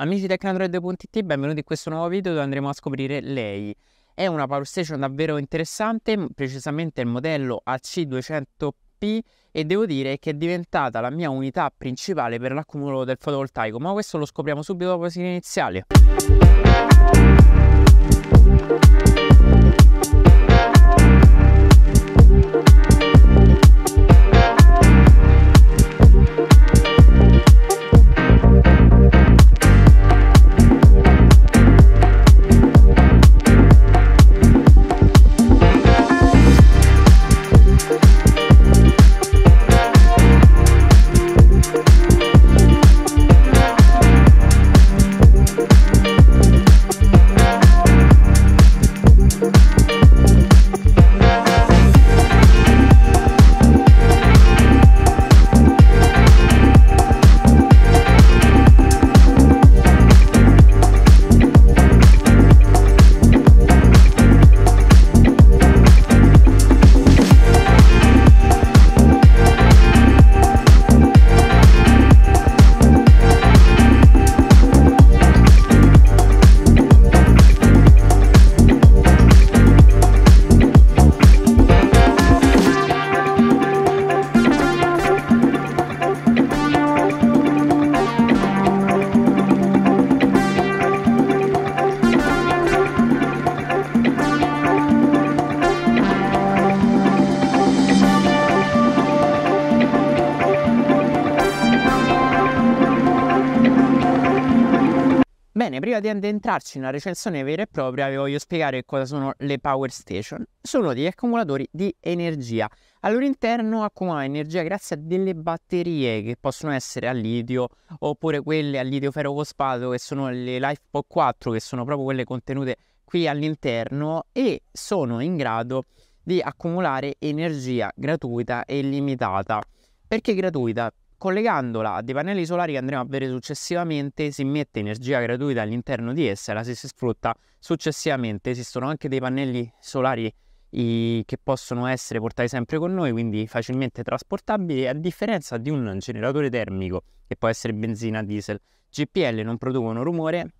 Amici di Tecnatrade.it, benvenuti in questo nuovo video dove andremo a scoprire lei. È una power station davvero interessante, precisamente il modello AC200P e devo dire che è diventata la mia unità principale per l'accumulo del fotovoltaico, ma questo lo scopriamo subito dopo la sigla iniziale. prima di addentrarci in una recensione vera e propria, vi voglio spiegare cosa sono le power station. Sono degli accumulatori di energia. Al loro interno accumulano energia grazie a delle batterie che possono essere a litio oppure quelle a litio ferro fosfato che sono le LifePod 4 che sono proprio quelle contenute qui all'interno e sono in grado di accumulare energia gratuita e limitata. Perché gratuita? Collegandola a dei pannelli solari che andremo a vedere successivamente, si mette energia gratuita all'interno di essa e la si sfrutta successivamente. Esistono anche dei pannelli solari i, che possono essere portati sempre con noi, quindi facilmente trasportabili, a differenza di un generatore termico che può essere benzina, diesel. GPL non producono rumore,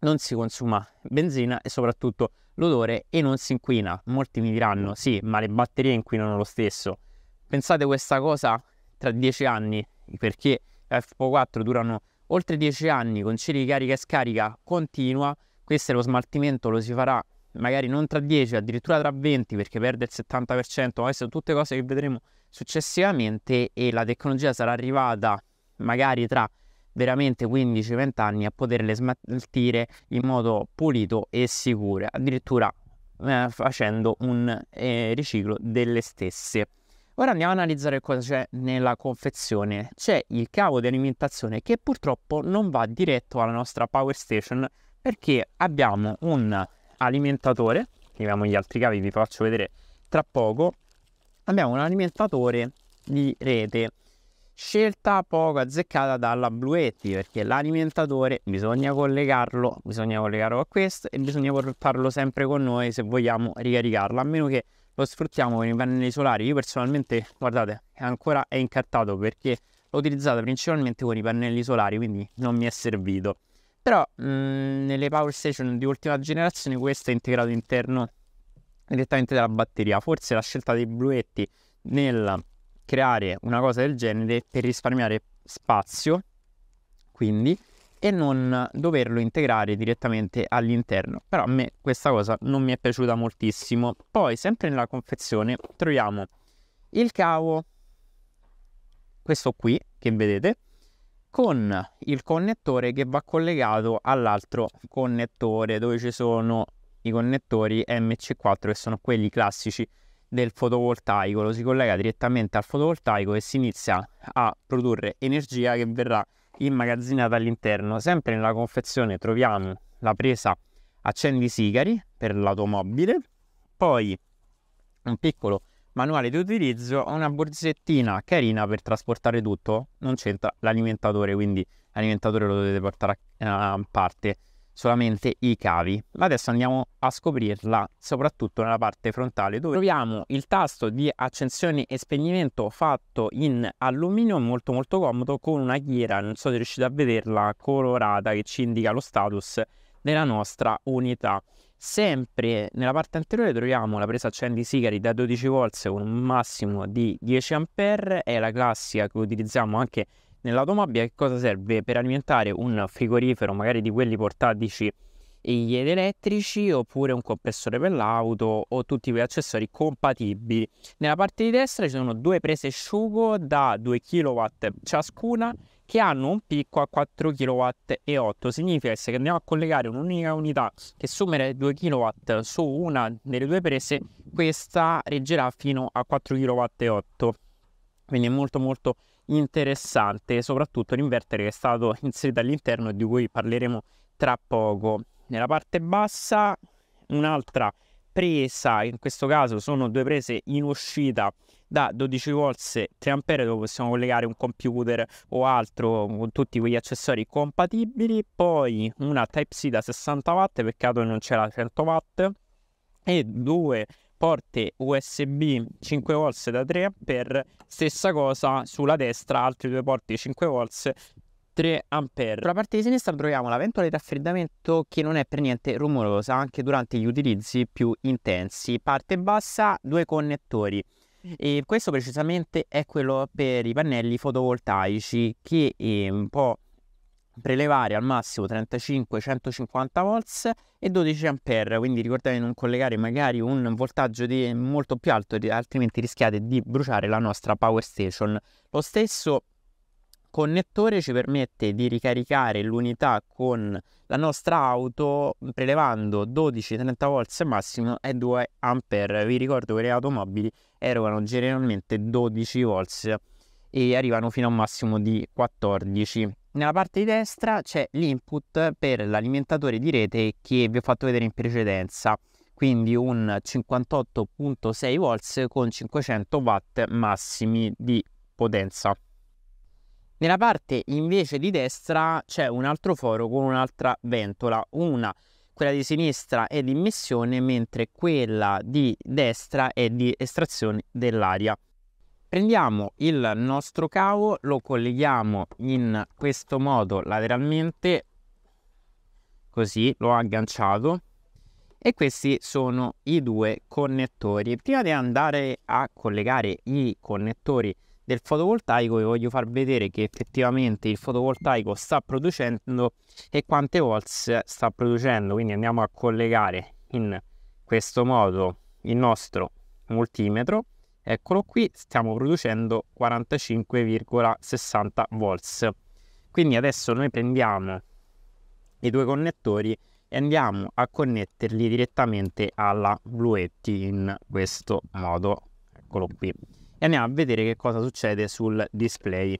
non si consuma benzina e soprattutto l'odore e non si inquina. Molti mi diranno sì, ma le batterie inquinano lo stesso. Pensate questa cosa tra dieci anni perché FPO4 durano oltre 10 anni con cicli di carica e scarica continua, questo è lo smaltimento lo si farà magari non tra 10, addirittura tra 20 perché perde il 70%, ma queste sono tutte cose che vedremo successivamente e la tecnologia sarà arrivata magari tra veramente 15-20 anni a poterle smaltire in modo pulito e sicuro, addirittura eh, facendo un eh, riciclo delle stesse. Ora andiamo a analizzare cosa c'è nella confezione. C'è il cavo di alimentazione che purtroppo non va diretto alla nostra power station perché abbiamo un alimentatore, chiamiamo gli altri cavi, vi faccio vedere tra poco, abbiamo un alimentatore di rete scelta poco azzeccata dalla Bluetti perché l'alimentatore bisogna collegarlo, bisogna collegarlo a questo e bisogna portarlo sempre con noi se vogliamo ricaricarlo, a meno che lo sfruttiamo con i pannelli solari. Io personalmente, guardate, ancora è incartato perché l'ho utilizzato principalmente con i pannelli solari, quindi non mi è servito. Però mh, mm, nelle power station di ultima generazione questo è integrato interno direttamente dalla batteria. Forse la scelta dei bluetti nel creare una cosa del genere per risparmiare spazio, quindi e non doverlo integrare direttamente all'interno. Però a me questa cosa non mi è piaciuta moltissimo. Poi, sempre nella confezione, troviamo il cavo, questo qui che vedete, con il connettore che va collegato all'altro connettore dove ci sono i connettori MC4 che sono quelli classici del fotovoltaico, lo si collega direttamente al fotovoltaico e si inizia a produrre energia che verrà immagazzinata all'interno. Sempre nella confezione troviamo la presa accendi sigari per l'automobile, poi un piccolo manuale di utilizzo, una borsettina carina per trasportare tutto, non c'entra l'alimentatore, quindi l'alimentatore lo dovete portare a, parte solamente i cavi. Ma adesso andiamo a scoprirla soprattutto nella parte frontale dove troviamo il tasto di accensione e spegnimento fatto in alluminio molto molto comodo con una ghiera, non so se riuscite a vederla, colorata che ci indica lo status della nostra unità. Sempre nella parte anteriore troviamo la presa accendi sigari da 12 volts con un massimo di 10 A, è la classica che utilizziamo anche nell'automobile che cosa serve per alimentare un frigorifero, magari di quelli portatici ed elettrici oppure un compressore per l'auto o tutti quegli accessori compatibili. Nella parte di destra ci sono due prese sciugo da 2 kW ciascuna che hanno un picco a 4 kW e 8. Significa che se andiamo a collegare un'unica unità che summerà 2 kW su una delle due prese, questa reggerà fino a 4 kW e 8 quindi è molto molto interessante soprattutto l'inverter che è stato inserito all'interno e di cui parleremo tra poco nella parte bassa un'altra presa in questo caso sono due prese in uscita da 12 volts 3 ampere dove possiamo collegare un computer o altro con tutti quegli accessori compatibili poi una type c da 60 watt peccato che non c'è la 100 watt e due porte USB 5 volts da 3 ampere, stessa cosa sulla destra, altri due porte 5 volts 3 ampere. Sulla parte di sinistra troviamo la ventola di raffreddamento che non è per niente rumorosa anche durante gli utilizzi più intensi. Parte bassa, due connettori. E questo precisamente è quello per i pannelli fotovoltaici che eh, un po' prelevare al massimo 35-150 volts e 12 ampere quindi ricordate di non collegare magari un voltaggio di, molto più alto, altrimenti rischiate di bruciare la nostra power station. Lo stesso connettore ci permette di ricaricare l'unità con la nostra auto prelevando 12-30 volts massimo e 2 ampere Vi ricordo che le automobili erogano generalmente 12 volts e arrivano fino a un massimo di 14 nella parte di destra c'è l'input per l'alimentatore di rete che vi ho fatto vedere in precedenza, quindi un 58.6 volts con 500 watt massimi di potenza. Nella parte invece di destra c'è un altro foro con un'altra ventola, una quella di sinistra è di immissione mentre quella di destra è di estrazione dell'aria. Prendiamo il nostro cavo, lo colleghiamo in questo modo lateralmente, così l'ho agganciato e questi sono i due connettori. Prima di andare a collegare i connettori del fotovoltaico vi voglio far vedere che effettivamente il fotovoltaico sta producendo e quante volts sta producendo quindi andiamo a collegare in questo modo il nostro multimetro Eccolo qui, stiamo producendo 45,60 volts. Quindi adesso noi prendiamo i due connettori e andiamo a connetterli direttamente alla Bluetti in questo modo. Eccolo qui. E andiamo a vedere che cosa succede sul display.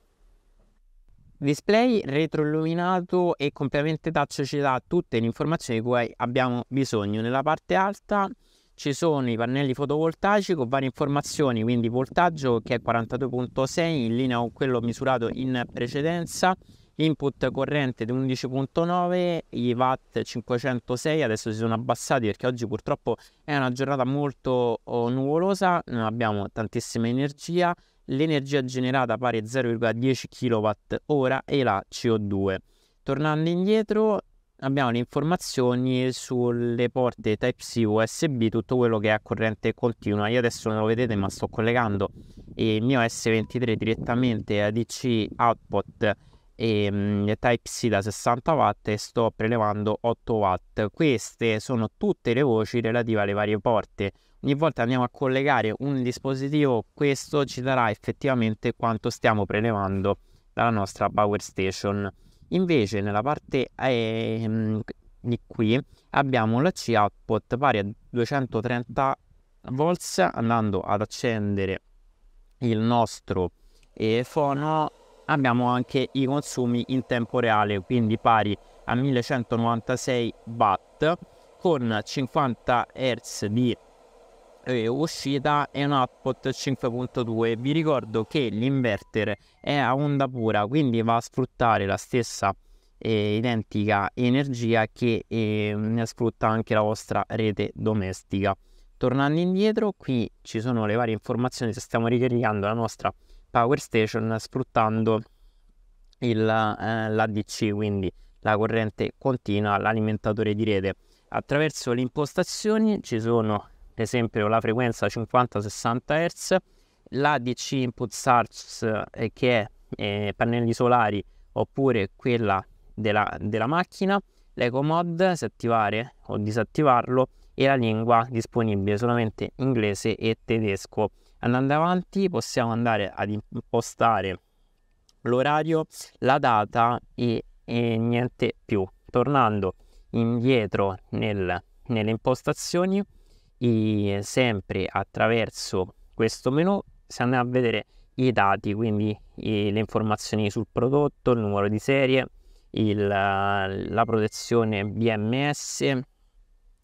Display retroilluminato e completamente touch ci dà tutte le informazioni di cui abbiamo bisogno. Nella parte alta ci sono i pannelli fotovoltaici con varie informazioni, quindi voltaggio che è 42.6 in linea con quello misurato in precedenza, input corrente di 11.9, i watt 506 adesso si sono abbassati perché oggi purtroppo è una giornata molto oh, nuvolosa, non abbiamo tantissima energia, l'energia generata pari a 0,10 kWh e la CO2. Tornando indietro, abbiamo le informazioni sulle porte Type-C USB, tutto quello che è a corrente continua. Io adesso non lo vedete, ma sto collegando il mio S23 direttamente a DC output e ehm, Type-C da 60 watt e sto prelevando 8 watt. Queste sono tutte le voci relative alle varie porte. Ogni volta andiamo a collegare un dispositivo, questo ci darà effettivamente quanto stiamo prelevando dalla nostra power station. Invece nella parte ehm, di qui abbiamo la C output pari a 230 volts andando ad accendere il nostro eh, fono abbiamo anche i consumi in tempo reale quindi pari a 1196 watt con 50 Hz di eh, uscita è un output 5.2 vi ricordo che l'inverter è a onda pura quindi va a sfruttare la stessa eh, identica energia che eh, sfrutta anche la vostra rete domestica tornando indietro qui ci sono le varie informazioni se stiamo ricaricando la nostra power station sfruttando il, eh, l'ADC quindi la corrente continua l'alimentatore di rete attraverso le impostazioni ci sono per esempio la frequenza 50-60 Hz, la DC input source eh, che è eh, pannelli solari oppure quella della, della macchina, l'eco mod se attivare o disattivarlo e la lingua disponibile solamente inglese e tedesco. Andando avanti possiamo andare ad impostare l'orario, la data e, e niente più. Tornando indietro nel, nelle impostazioni i, sempre attraverso questo menu si andrà a vedere i dati, quindi i, le informazioni sul prodotto, il numero di serie, il, la protezione BMS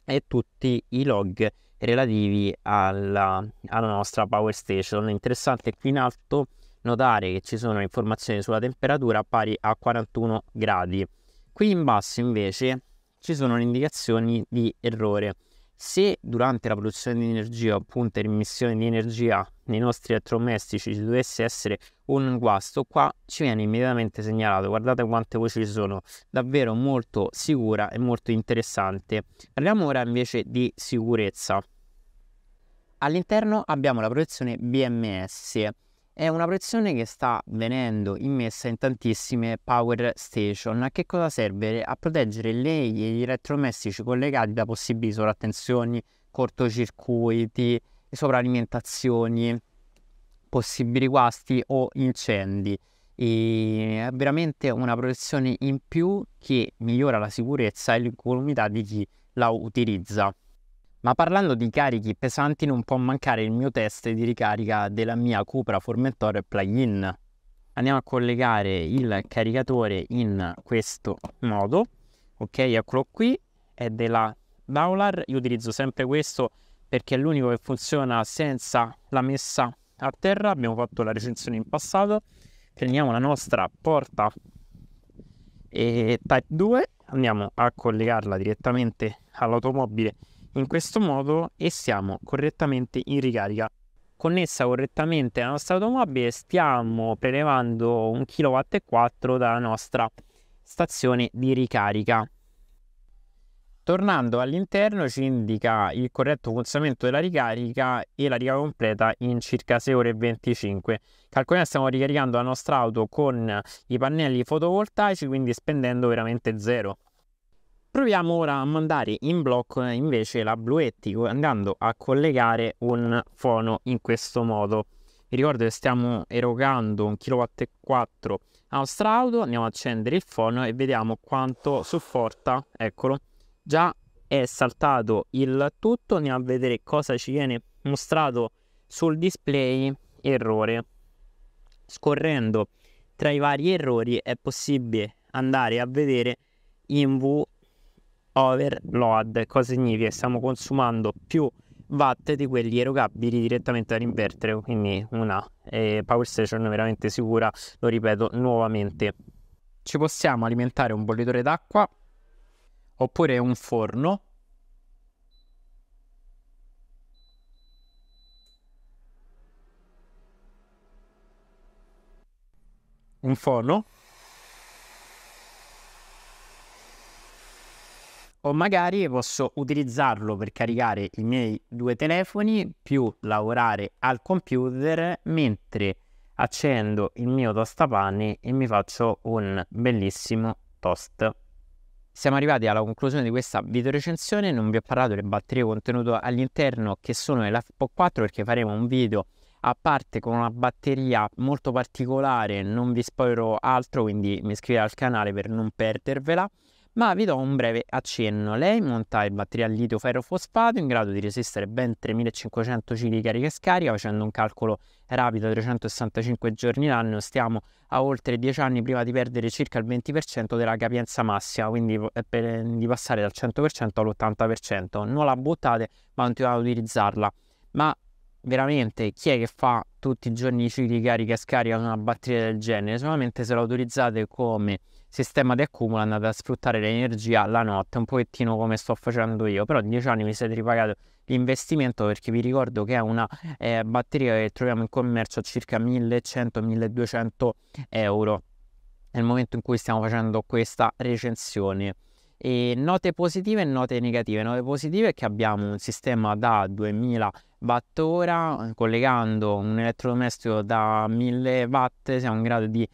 e tutti i log relativi alla, alla nostra power station. interessante qui in alto notare che ci sono informazioni sulla temperatura pari a 41 gradi. Qui in basso invece ci sono le indicazioni di errore se durante la produzione di energia, appunto, e di energia nei nostri elettrodomestici ci dovesse essere un guasto, qua ci viene immediatamente segnalato. Guardate quante voci ci sono, davvero molto sicura e molto interessante. Parliamo ora invece di sicurezza. All'interno abbiamo la protezione BMS è una protezione che sta venendo immessa in tantissime power station. A che cosa serve? A proteggere lei e gli elettrodomestici collegati da possibili sorattenzioni, cortocircuiti, sovralimentazioni, possibili guasti o incendi. E è veramente una protezione in più che migliora la sicurezza e l'incolumità di chi la utilizza. Ma parlando di carichi pesanti non può mancare il mio test di ricarica della mia Cupra Formentor plug-in. Andiamo a collegare il caricatore in questo modo, ok eccolo qui, è della Baular, io utilizzo sempre questo perché è l'unico che funziona senza la messa a terra, abbiamo fatto la recensione in passato, prendiamo la nostra porta e Type 2, andiamo a collegarla direttamente all'automobile in questo modo e siamo correttamente in ricarica. Connessa correttamente alla nostra automobile stiamo prelevando 1,4 kW dalla nostra stazione di ricarica. Tornando all'interno ci indica il corretto funzionamento della ricarica e la ricarica completa in circa 6 ore e 25. Calcoliamo stiamo ricaricando la nostra auto con i pannelli fotovoltaici, quindi spendendo veramente zero. Proviamo ora a mandare in blocco eh, invece la Bluetti andando a collegare un fono in questo modo. Vi ricordo che stiamo erogando 1,4 kW a nostra auto, andiamo a accendere il fono e vediamo quanto sofforta, eccolo, già è saltato il tutto, andiamo a vedere cosa ci viene mostrato sul display, errore. Scorrendo tra i vari errori è possibile andare a vedere in V overload. Cosa significa? stiamo consumando più watt di quelli erogabili direttamente dall'invertere, quindi una eh, power station veramente sicura, lo ripeto nuovamente. Ci possiamo alimentare un bollitore d'acqua oppure un forno. Un forno o magari posso utilizzarlo per caricare i miei due telefoni più lavorare al computer mentre accendo il mio tostapane e mi faccio un bellissimo toast. Siamo arrivati alla conclusione di questa videorecensione, non vi ho parlato delle batterie contenute all'interno che sono nella nell'Apple 4 perché faremo un video a parte con una batteria molto particolare, non vi spoilerò altro quindi mi iscrivete al canale per non perdervela ma vi do un breve accenno. Lei monta il materiale litio ferrofosfato in grado di resistere ben 3500 kg di carica e scarica, facendo un calcolo rapido 365 giorni l'anno, stiamo a oltre 10 anni prima di perdere circa il 20% della capienza massima, quindi eh, per, eh, di passare dal 100% all'80%. Non la buttate, ma continuate ad utilizzarla. Ma veramente chi è che fa tutti i giorni i cicli di carica e scarica una batteria del genere? Solamente se la utilizzate come sistema di accumulo, andate a sfruttare l'energia la notte, un pochettino come sto facendo io, però in dieci anni mi siete ripagato l'investimento perché vi ricordo che è una eh, batteria che troviamo in commercio a circa 1100-1200 euro nel momento in cui stiamo facendo questa recensione. E note positive e note negative. Note positive è che abbiamo un sistema da 2000 watt ora, collegando un elettrodomestico da 1000 watt, siamo in grado di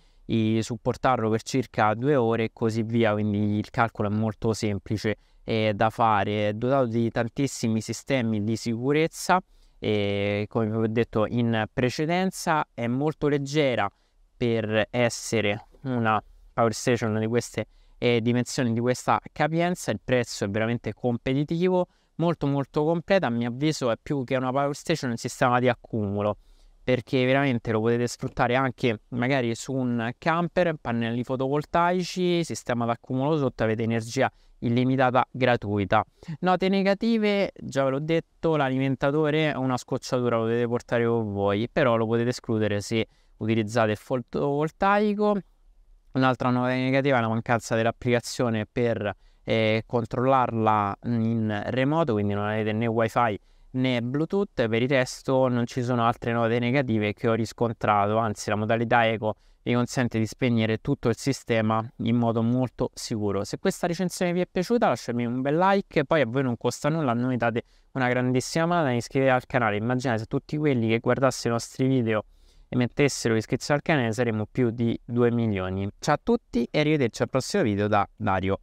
supportarlo per circa due ore e così via, quindi il calcolo è molto semplice eh, da fare, è dotato di tantissimi sistemi di sicurezza e come vi ho detto in precedenza è molto leggera per essere una power station di queste eh, dimensioni, di questa capienza, il prezzo è veramente competitivo, molto molto completa, a mio avviso è più che una power station un sistema di accumulo perché veramente lo potete sfruttare anche magari su un camper, pannelli fotovoltaici, sistema d'accumulo sotto, avete energia illimitata gratuita. Note negative, già ve l'ho detto, l'alimentatore è una scocciatura, lo potete portare con voi, però lo potete escludere se utilizzate il fotovoltaico. Un'altra nota negativa è la mancanza dell'applicazione per eh, controllarla in remoto, quindi non avete né wifi né Bluetooth, per il resto non ci sono altre note negative che ho riscontrato, anzi la modalità eco vi consente di spegnere tutto il sistema in modo molto sicuro. Se questa recensione vi è piaciuta lasciatemi un bel like, poi a voi non costa nulla, a noi date una grandissima mano, e iscrivetevi al canale, immaginate se tutti quelli che guardassero i nostri video e mettessero iscrizione al canale saremmo più di 2 milioni. Ciao a tutti e arrivederci al prossimo video da Dario.